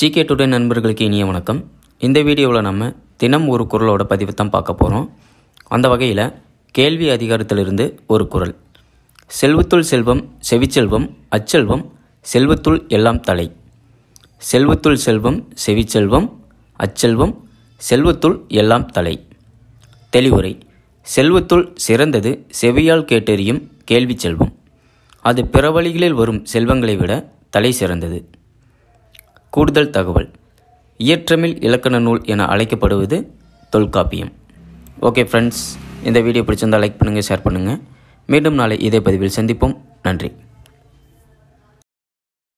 GK today நண்பர்களுக்கு இனிய வணக்கம் இந்த வீடியோவில் நம்ம தினம் ஒரு குரலோட பதிவு தான் பார்க்க போகிறோம் அந்த வகையில் கேள்வி அதிகாரத்திலிருந்து ஒரு குரல் செல்வத்துள் செல்வம் செவிச்செல்வம் அச்செல்வம் செல்வத்துள் எல்லாம் தலை செல்வத்துள் செல்வம் செவிச்செல்வம் அச்செல்வம் செல்வத்துள் எல்லாம் தலை தெளிவுரை செல்வத்துள் சிறந்தது செவியால் கேட்டறியும் கேள்வி செல்வம் அது பிற வழிகளில் வரும் செல்வங்களை விட தலை சிறந்தது கூடுதல் தகவல் இயற்றமிழ் இலக்கண நூல் என அழைக்கப்படுவது தொல்காப்பியம் ஓகே ஃப்ரெண்ட்ஸ் இந்த வீடியோ பிடிச்சிருந்தால் லைக் பண்ணுங்கள் ஷேர் பண்ணுங்கள் மீண்டும் நாளை இதே பதிவில் சந்திப்போம் நன்றி